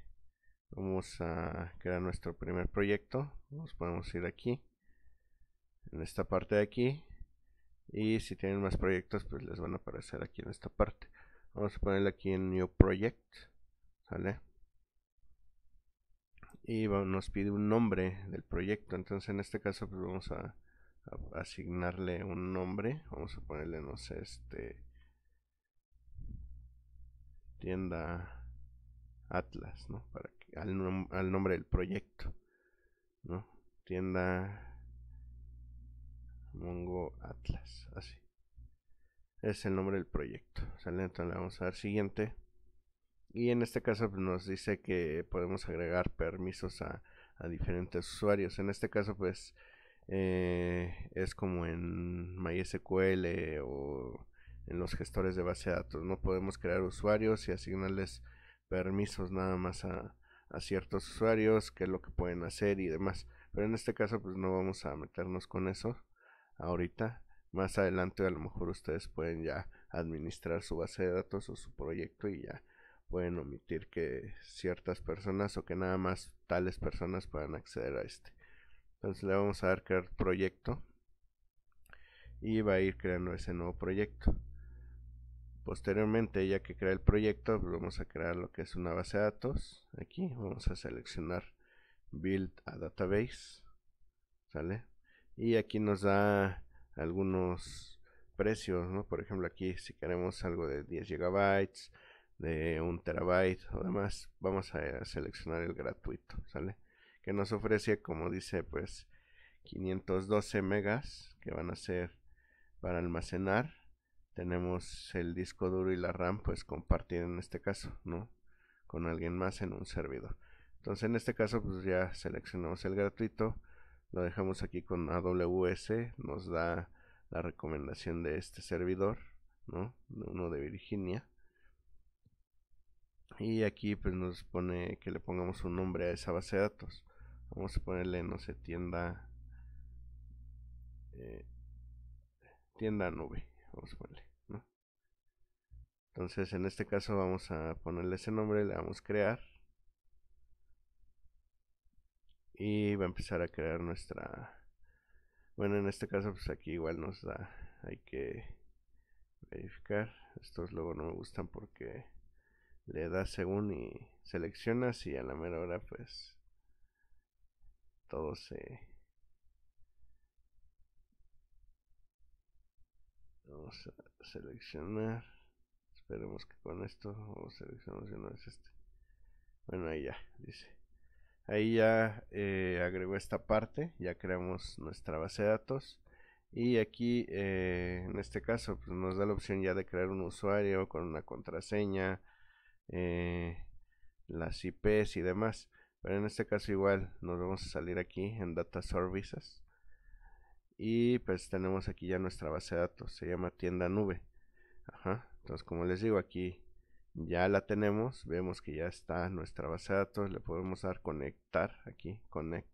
vamos a crear nuestro primer proyecto. Nos podemos ir aquí. En esta parte de aquí y si tienen más proyectos, pues les van a aparecer aquí en esta parte. Vamos a ponerle aquí en New Project. ¿Sale? Y nos pide un nombre del proyecto. Entonces en este caso pues vamos a, asignarle un nombre. Vamos a ponerle, no sé, este... Tienda Atlas, ¿no? Para que, al nombre del proyecto, ¿no? Tienda Mongo Atlas, así. Es el nombre del proyecto. ¿sale? Entonces le vamos a dar siguiente. Y en este caso pues, nos dice que podemos agregar permisos a, diferentes usuarios. En este caso, pues eh, es como en MySQL o en los gestores de base de datos. No podemos crear usuarios y asignarles permisos nada más a, a ciertos usuarios, qué es lo que pueden hacer y demás. Pero en este caso, pues no vamos a meternos con eso ahorita. Más adelante a lo mejor ustedes pueden ya administrar su base de datos o su proyecto y ya pueden omitir que ciertas personas o que nada más tales personas puedan acceder a este. Entonces le vamos a dar crear proyecto y va a ir creando ese nuevo proyecto. Posteriormente, ya que crea el proyecto, vamos a crear lo que es una base de datos. Aquí vamos a seleccionar Build a Database. ¿Sale? Y aquí nos da algunos precios, ¿no? Por ejemplo, aquí si queremos algo de 10 GB, de 1 terabyte o demás, vamos a seleccionar el gratuito, ¿sale? Que nos ofrece, como dice, pues 512 megas que van a ser para almacenar. Tenemos el disco duro y la RAM, pues compartida en este caso, ¿no? Con alguien más en un servidor. Entonces, en este caso, pues ya seleccionamos el gratuito lo dejamos aquí con AWS, nos da la recomendación de este servidor, ¿no? Uno de Virginia. Y aquí pues nos pone que le pongamos un nombre a esa base de datos. Vamos a ponerle, no sé, tienda... Eh, tienda nube, vamos a ponerle, Entonces en este caso vamos a ponerle ese nombre, le damos crear y va a empezar a crear nuestra bueno en este caso pues aquí igual nos da hay que verificar estos luego no me gustan porque le das según y seleccionas y a la mera hora pues todo se vamos a seleccionar esperemos que con esto o seleccionamos no es este bueno ahí ya dice Ahí ya eh, agregó esta parte, ya creamos nuestra base de datos y aquí eh, en este caso pues, nos da la opción ya de crear un usuario con una contraseña, eh, las IPs y demás. Pero en este caso igual nos vamos a salir aquí en Data Services y pues tenemos aquí ya nuestra base de datos, se llama tienda nube. Entonces como les digo aquí ya la tenemos, vemos que ya está nuestra base de datos, le podemos dar conectar aquí, connect,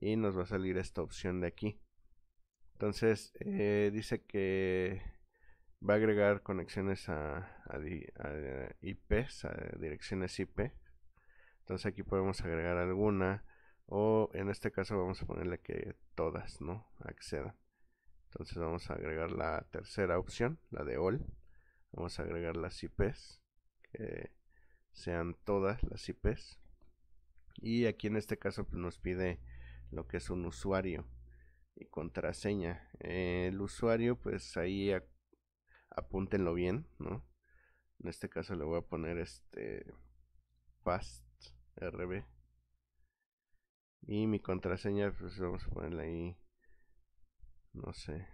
y nos va a salir esta opción de aquí. Entonces eh, dice que va a agregar conexiones a, a, IPs, direcciones IP. Entonces aquí podemos agregar alguna o en este caso vamos a ponerle que todas, ¿no? Accedan. Entonces vamos a agregar la tercera opción, la de all vamos a agregar las IPs que sean todas las IPs y aquí en este caso pues, nos pide lo que es un usuario y contraseña eh, el usuario pues ahí apúntenlo bien no en este caso le voy a poner este past rb y mi contraseña pues vamos a ponerla ahí no sé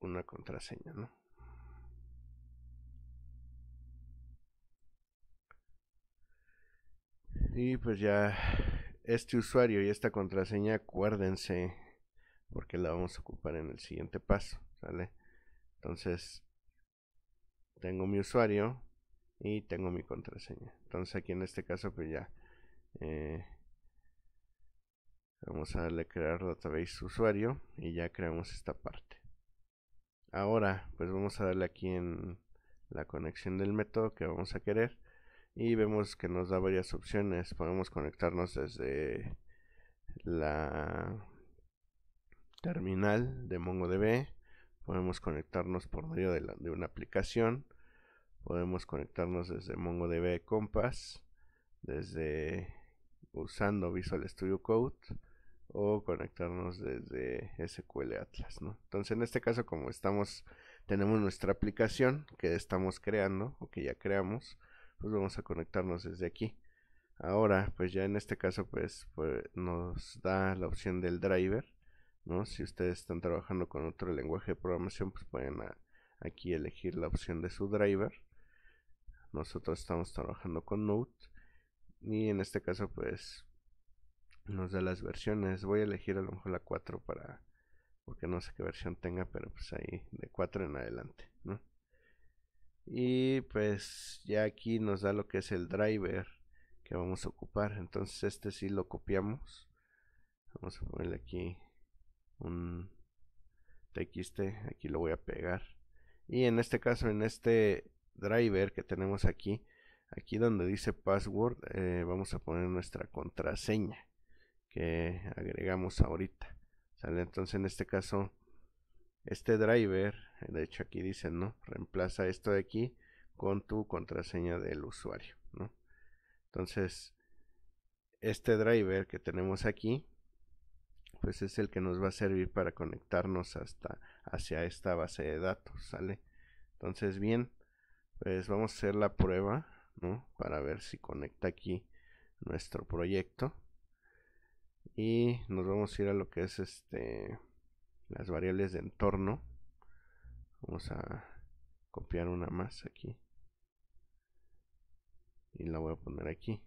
una contraseña, Y pues ya este usuario y esta contraseña, acuérdense, porque la vamos a ocupar en el siguiente paso, ¿sale? Entonces, tengo mi usuario y tengo mi contraseña. Entonces aquí en este caso, pues ya eh, vamos a darle crear database usuario y ya creamos esta parte. Ahora, pues vamos a darle aquí en la conexión del método que vamos a querer. Y vemos que nos da varias opciones. Podemos conectarnos desde la terminal de MongoDB. Podemos conectarnos por medio de, una aplicación. Podemos conectarnos desde MongoDB Compass. Desde usando Visual Studio Code o conectarnos desde SQL Atlas, ¿no? Entonces, en este caso, como estamos, tenemos nuestra aplicación que estamos creando o que ya creamos, pues vamos a conectarnos desde aquí. Ahora, pues ya en este caso, pues, pues nos da la opción del driver, ¿no? Si ustedes están trabajando con otro lenguaje de programación, pues pueden aquí elegir la opción de su driver. Nosotros estamos trabajando con Node y en este caso, pues nos da las versiones. Voy a elegir a lo mejor la 4 para. Porque no sé qué versión tenga, pero pues ahí de 4 en adelante, Y pues ya aquí nos da lo que es el driver que vamos a ocupar. Entonces este sí lo copiamos. Vamos a ponerle aquí un txt. Aquí lo voy a pegar. Y en este caso, en este driver que tenemos aquí, aquí donde dice password, eh, vamos a poner nuestra contraseña que agregamos ahorita. ¿Sale? Entonces en este caso, este driver, de hecho aquí dice ¿no? Reemplaza esto de aquí con tu contraseña del usuario, ¿no? Entonces, este driver que tenemos aquí, pues es el que nos va a servir para conectarnos hasta hacia esta base de datos, ¿sale? Entonces, bien, pues vamos a hacer la prueba, ¿no? Para ver si conecta aquí nuestro proyecto y nos vamos a ir a lo que es este las variables de entorno vamos a copiar una más aquí y la voy a poner aquí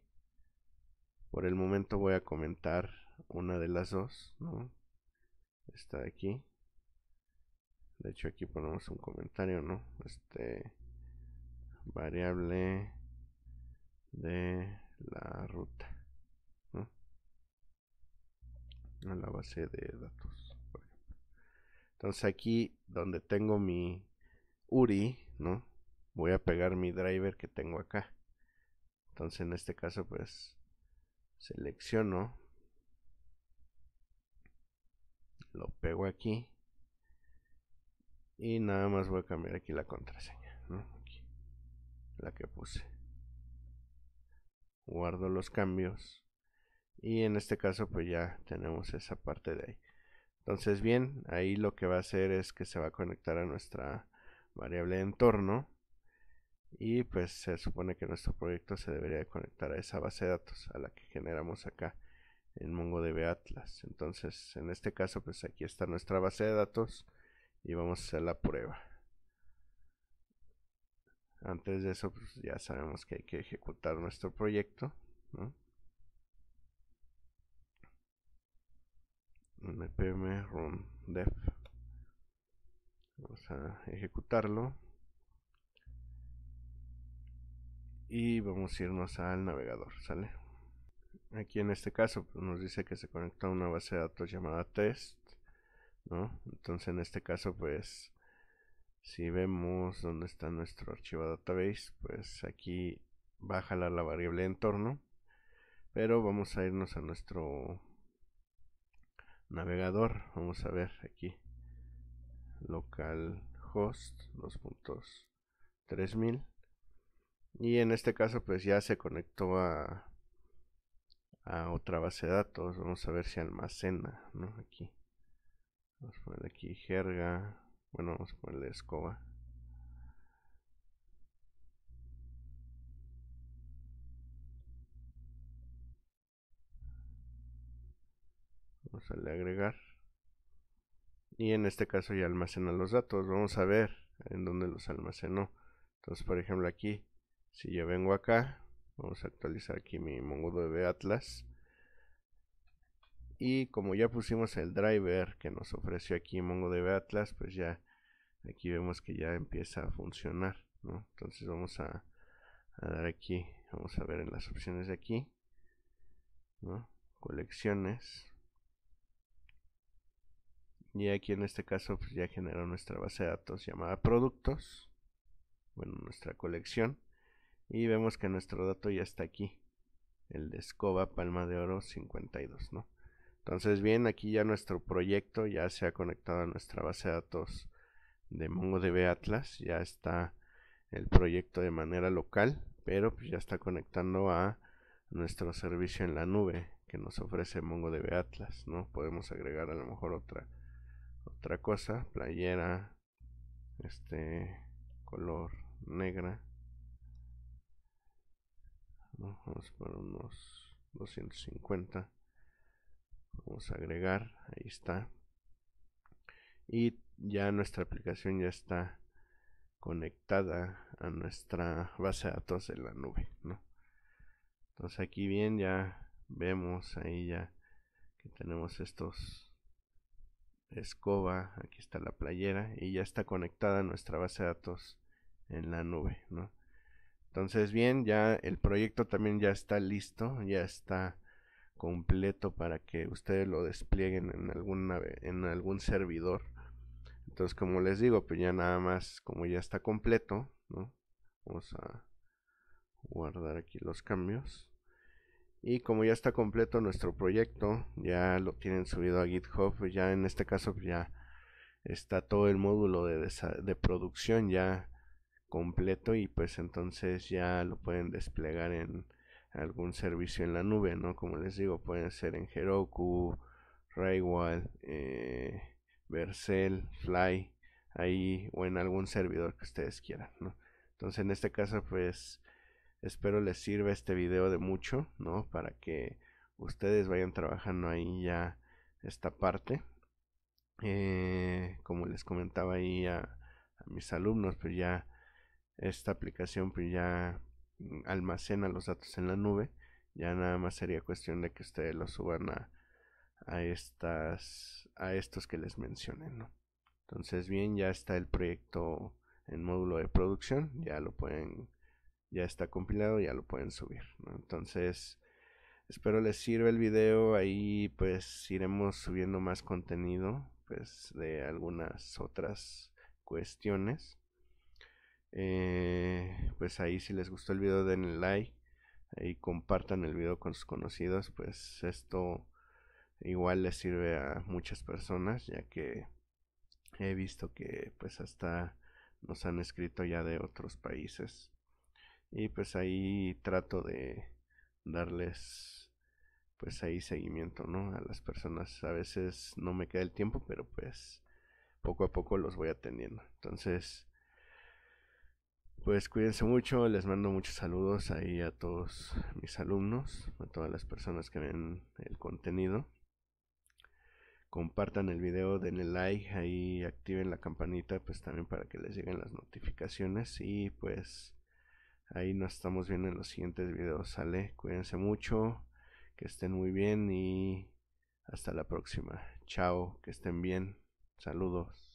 por el momento voy a comentar una de las dos ¿no? esta de aquí de hecho aquí ponemos un comentario no este variable de la ruta a la base de datos. Entonces aquí donde tengo mi URI, ¿no? Voy a pegar mi driver que tengo acá. Entonces en este caso pues selecciono. Lo pego aquí. Y nada más voy a cambiar aquí la contraseña. la que puse. Guardo los cambios y en este caso pues ya tenemos esa parte de ahí entonces bien ahí lo que va a hacer es que se va a conectar a nuestra variable de entorno y pues se supone que nuestro proyecto se debería de conectar a esa base de datos a la que generamos acá en MongoDB Atlas entonces en este caso pues aquí está nuestra base de datos y vamos a hacer la prueba antes de eso pues ya sabemos que hay que ejecutar nuestro proyecto ¿no? npm e run dev vamos a ejecutarlo y vamos a irnos al navegador sale aquí en este caso pues, nos dice que se conecta a una base de datos llamada test ¿no? entonces en este caso pues si vemos dónde está nuestro archivo database pues aquí va la variable entorno pero vamos a irnos a nuestro navegador. Vamos a ver aquí. Localhost 2.3000. Y en este caso pues ya se conectó a, a otra base de datos. Vamos a ver si almacena, ¿no? Aquí. Vamos a poner aquí jerga. Bueno, vamos a ponerle escoba. vamos a agregar y en este caso ya almacena los datos vamos a ver en dónde los almacenó entonces por ejemplo aquí si yo vengo acá vamos a actualizar aquí mi MongoDB Atlas y como ya pusimos el driver que nos ofreció aquí MongoDB Atlas pues ya aquí vemos que ya empieza a funcionar entonces vamos a, dar aquí vamos a ver en las opciones de aquí colecciones y aquí en este caso pues ya generó nuestra base de datos llamada productos. Bueno, nuestra colección. Y vemos que nuestro dato ya está aquí. El de escoba palma de oro 52, ¿no? Entonces bien, aquí ya nuestro proyecto ya se ha conectado a nuestra base de datos de MongoDB Atlas. Ya está el proyecto de manera local, pero pues, ya está conectando a nuestro servicio en la nube que nos ofrece MongoDB Atlas, ¿no? Podemos agregar a lo mejor otra otra cosa, playera, este, color negra. Vamos por unos 250. Vamos a agregar, ahí está. Y ya nuestra aplicación ya está conectada a nuestra base de datos de la nube, Entonces aquí bien ya vemos ahí ya que tenemos estos escoba, aquí está la playera y ya está conectada nuestra base de datos en la nube, Entonces, bien, ya el proyecto también ya está listo, ya está completo para que ustedes lo desplieguen en, en algún servidor. Entonces, como les digo, pues ya nada más, como ya está completo, ¿no? Vamos a guardar aquí los cambios. Y como ya está completo nuestro proyecto, ya lo tienen subido a GitHub, pues ya en este caso pues ya está todo el módulo de, producción ya completo y pues entonces ya lo pueden desplegar en algún servicio en la nube, ¿no? Como les digo, pueden ser en Heroku, Raywall, eh, Vercel, Fly, ahí o en algún servidor que ustedes quieran, ¿no? Entonces en este caso pues Espero les sirva este video de mucho, ¿no? Para que ustedes vayan trabajando ahí ya esta parte. Eh, como les comentaba ahí a, mis alumnos, pues ya esta aplicación pues ya mm, almacena los datos en la nube. Ya nada más sería cuestión de que ustedes lo suban a, estas a estos que les mencioné, ¿no? Entonces bien, ya está el proyecto en módulo de producción, ya lo pueden ya está compilado, ya lo pueden subir. Entonces, espero les sirva el video. Ahí pues iremos subiendo más contenido pues de algunas otras cuestiones. Eh, pues ahí si les gustó el video denle like. y compartan el video con sus conocidos. Pues esto igual les sirve a muchas personas ya que he visto que pues hasta nos han escrito ya de otros países y pues ahí trato de darles pues ahí seguimiento, ¿no? A las personas a veces no me queda el tiempo, pero pues poco a poco los voy atendiendo. Entonces, pues cuídense mucho, les mando muchos saludos ahí a todos mis alumnos, a todas las personas que ven el contenido. Compartan el video, denle like, ahí activen la campanita pues también para que les lleguen las notificaciones y pues Ahí nos estamos viendo en los siguientes videos, ¿sale? Cuídense mucho, que estén muy bien y hasta la próxima. Chao, que estén bien. Saludos.